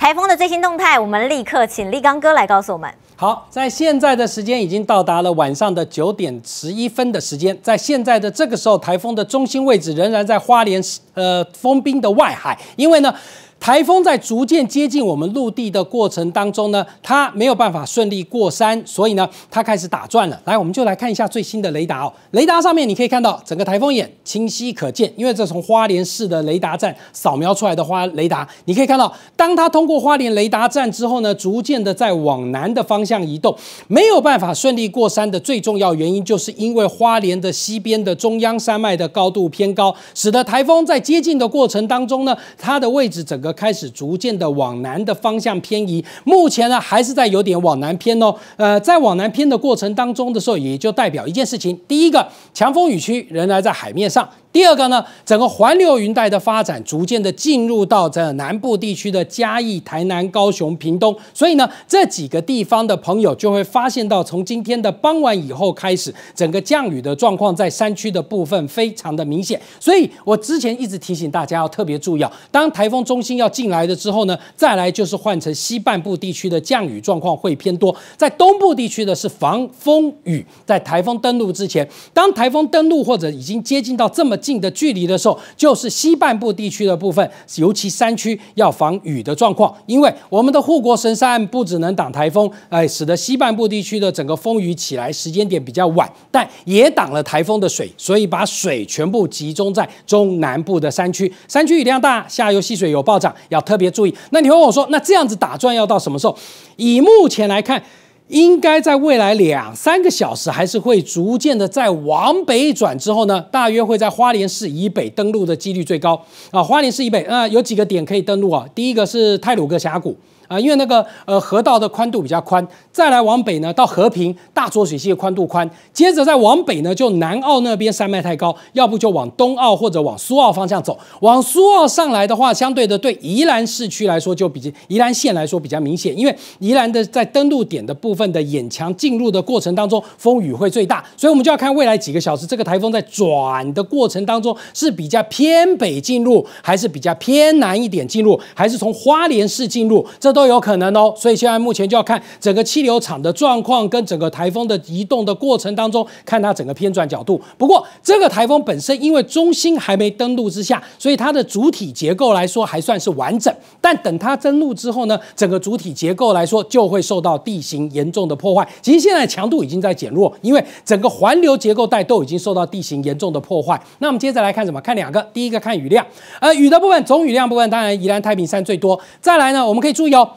台风的最新动态，我们立刻请立刚哥来告诉我们。好，在现在的时间已经到达了晚上的九点十一分的时间，在现在的这个时候，台风的中心位置仍然在花莲呃风冰的外海，因为呢。台风在逐渐接近我们陆地的过程当中呢，它没有办法顺利过山，所以呢，它开始打转了。来，我们就来看一下最新的雷达哦。雷达上面你可以看到整个台风眼清晰可见，因为这从花莲市的雷达站扫描出来的花雷达，你可以看到，当它通过花莲雷达站之后呢，逐渐的在往南的方向移动，没有办法顺利过山的最重要原因，就是因为花莲的西边的中央山脉的高度偏高，使得台风在接近的过程当中呢，它的位置整个。开始逐渐的往南的方向偏移，目前呢还是在有点往南偏哦。呃，在往南偏的过程当中的时候，也就代表一件事情：第一个，强风雨区仍然在海面上。第二个呢，整个环流云带的发展逐渐的进入到这南部地区的嘉义、台南、高雄、屏东，所以呢，这几个地方的朋友就会发现到，从今天的傍晚以后开始，整个降雨的状况在山区的部分非常的明显。所以我之前一直提醒大家要特别注意，当台风中心要进来的之后呢，再来就是换成西半部地区的降雨状况会偏多，在东部地区的是防风雨。在台风登陆之前，当台风登陆或者已经接近到这么。近的距离的时候，就是西半部地区的部分，尤其山区要防雨的状况，因为我们的护国神山不只能挡台风，哎，使得西半部地区的整个风雨起来时间点比较晚，但也挡了台风的水，所以把水全部集中在中南部的山区，山区雨量大，下游溪水有暴涨，要特别注意。那你问我说，那这样子打转要到什么时候？以目前来看。应该在未来两三个小时，还是会逐渐的在往北转之后呢，大约会在花莲市以北登陆的几率最高啊！花莲市以北，啊，有几个点可以登陆啊？第一个是太鲁阁峡谷。啊，因为那个呃河道的宽度比较宽，再来往北呢，到和平大浊水系的宽度宽，接着再往北呢，就南澳那边山脉太高，要不就往东澳或者往苏澳方向走。往苏澳上来的话，相对的对宜兰市区来说就比宜兰县来说比较明显，因为宜兰的在登陆点的部分的掩墙进入的过程当中风雨会最大，所以我们就要看未来几个小时这个台风在转的过程当中是比较偏北进入，还是比较偏南一点进入，还是从花莲市进入，这都。都有可能哦，所以现在目前就要看整个气流场的状况，跟整个台风的移动的过程当中，看它整个偏转角度。不过这个台风本身因为中心还没登陆之下，所以它的主体结构来说还算是完整。但等它登陆之后呢，整个主体结构来说就会受到地形严重的破坏。其实现在强度已经在减弱，因为整个环流结构带都已经受到地形严重的破坏。那我们接着来看什么？看两个，第一个看雨量，而雨的部分，总雨量部分当然宜兰太平山最多。再来呢，我们可以注意哦。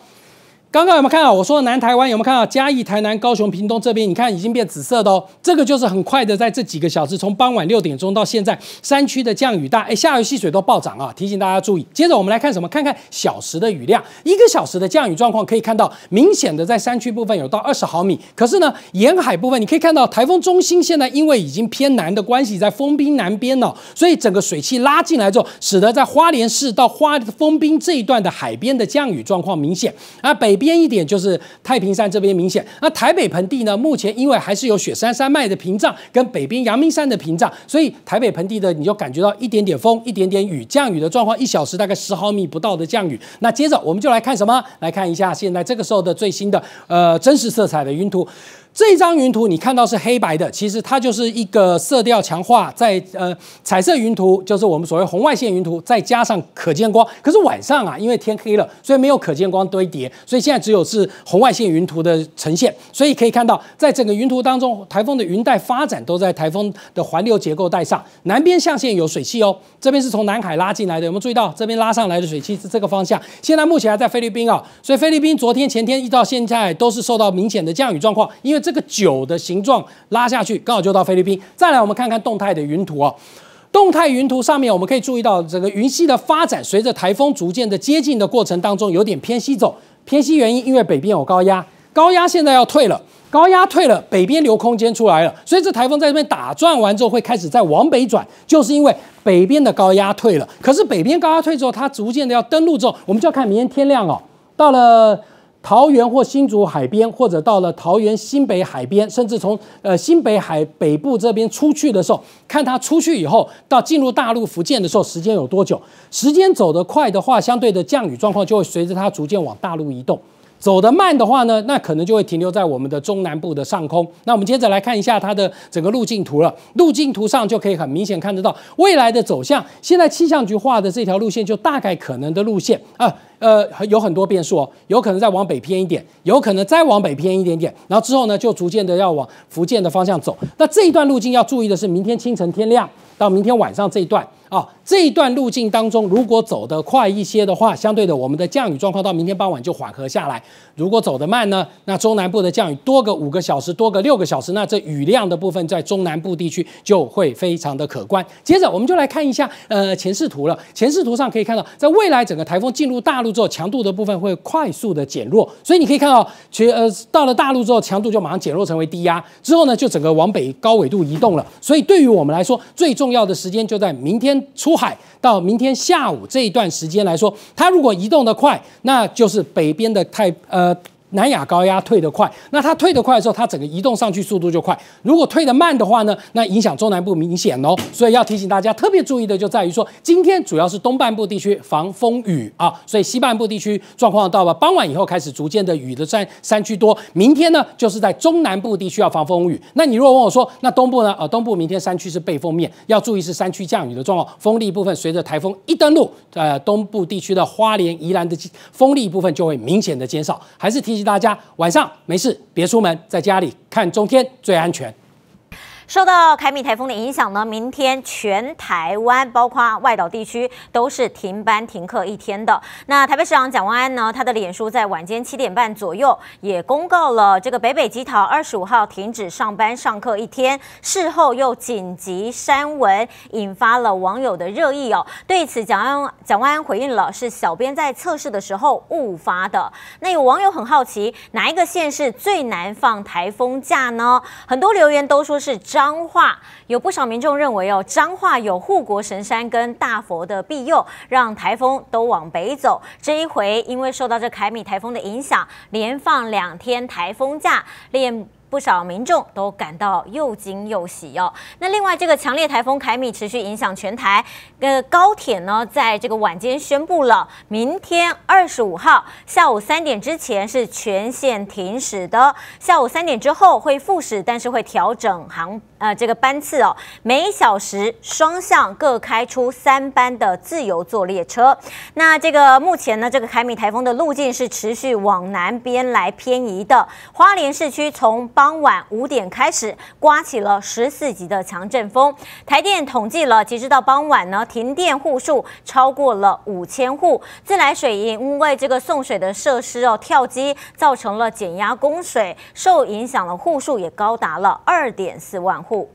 刚刚有没有看到我说的南台湾有没有看到嘉义、台南、高雄、屏东这边？你看已经变紫色的哦，这个就是很快的，在这几个小时，从傍晚六点钟到现在，山区的降雨大，哎，下游溪水都暴涨啊！提醒大家注意。接着我们来看什么？看看小时的雨量，一个小时的降雨状况，可以看到明显的在山区部分有到二十毫米。可是呢，沿海部分你可以看到，台风中心现在因为已经偏南的关系，在封滨南边了，所以整个水汽拉进来之后，使得在花莲市到花封滨这一段的海边的降雨状况明显，而北。边一点就是太平山这边明显，那台北盆地呢？目前因为还是有雪山山脉的屏障跟北边阳明山的屏障，所以台北盆地的你就感觉到一点点风、一点点雨、降雨的状况，一小时大概十毫米不到的降雨。那接着我们就来看什么？来看一下现在这个时候的最新的呃真实色彩的云图。这张云图你看到是黑白的，其实它就是一个色调强化在呃彩色云图，就是我们所谓红外线云图，再加上可见光。可是晚上啊，因为天黑了，所以没有可见光堆叠，所以现在只有是红外线云图的呈现。所以可以看到，在整个云图当中，台风的云带发展都在台风的环流结构带上。南边象限有水汽哦，这边是从南海拉进来的。有没有注意到这边拉上来的水汽是这个方向。现在目前还在菲律宾啊，所以菲律宾昨天前天一到现在都是受到明显的降雨状况，因为。这个九的形状拉下去，刚好就到菲律宾。再来，我们看看动态的云图啊。动态云图上面，我们可以注意到这个云系的发展，随着台风逐渐的接近的过程当中，有点偏西走。偏西原因，因为北边有高压，高压现在要退了。高压退了，北边留空间出来了，所以这台风在这边打转完之后，会开始在往北转，就是因为北边的高压退了。可是北边高压退之后，它逐渐的要登陆之后，我们就要看明天天亮哦，到了。桃园或新竹海边，或者到了桃园新北海边，甚至从呃新北海北部这边出去的时候，看它出去以后到进入大陆福建的时候，时间有多久？时间走得快的话，相对的降雨状况就会随着它逐渐往大陆移动；走得慢的话呢，那可能就会停留在我们的中南部的上空。那我们接着来看一下它的整个路径图了。路径图上就可以很明显看得到未来的走向。现在气象局画的这条路线，就大概可能的路线啊。呃，有很多变数，哦，有可能再往北偏一点，有可能再往北偏一点点，然后之后呢，就逐渐的要往福建的方向走。那这一段路径要注意的是，明天清晨天亮到明天晚上这一段啊，这一段路径当中，如果走得快一些的话，相对的我们的降雨状况到明天傍晚就缓和下来；如果走得慢呢，那中南部的降雨多个五个小时，多个六个小时，那这雨量的部分在中南部地区就会非常的可观。接着我们就来看一下呃前视图了，前视图上可以看到，在未来整个台风进入大陆。做强度的部分会快速的减弱，所以你可以看其实呃到了大陆之后，强度就马上减弱成为低压，之后呢就整个往北高纬度移动了。所以对于我们来说，最重要的时间就在明天出海到明天下午这一段时间来说，它如果移动的快，那就是北边的太呃。南亚高压退得快，那它退得快的时候，它整个移动上去速度就快。如果退得慢的话呢，那影响中南部明显哦。所以要提醒大家特别注意的就在于说，今天主要是东半部地区防风雨啊，所以西半部地区状况到了傍晚以后开始逐渐的雨的山山区多。明天呢，就是在中南部地区要防风雨。那你如果问我说，那东部呢？呃，东部明天山区是背风面，要注意是山区降雨的状况。风力部分随着台风一登陆，呃，东部地区的花莲、宜兰的风力部分就会明显的减少。还是提醒。大家晚上没事，别出门，在家里看中天最安全。受到凯米台风的影响呢，明天全台湾，包括外岛地区都是停班停课一天的。那台北市长蒋万安呢，他的脸书在晚间七点半左右也公告了这个北北基桃二十五号停止上班上课一天，事后又紧急删文，引发了网友的热议哦。对此，蒋万蒋万安回应了，是小编在测试的时候误发的。那有网友很好奇，哪一个县市最难放台风假呢？很多留言都说是彰。彰化有不少民众认为哦，彰化有护国神山跟大佛的庇佑，让台风都往北走。这一回因为受到这凯米台风的影响，连放两天台风假，连。不少民众都感到又惊又喜哦。那另外，这个强烈台风凯米持续影响全台，呃，高铁呢在这个晚间宣布了，明天二十五号下午三点之前是全线停驶的，下午三点之后会复驶，但是会调整航呃这个班次哦，每小时双向各开出三班的自由坐列车。那这个目前呢，这个凯米台风的路径是持续往南边来偏移的，花莲市区从傍晚五点开始，刮起了十四级的强阵风。台电统计了，截止到傍晚呢，停电户数超过了五千户。自来水因为这个送水的设施哦跳机，造成了减压供水，受影响的户数也高达了二点四万户。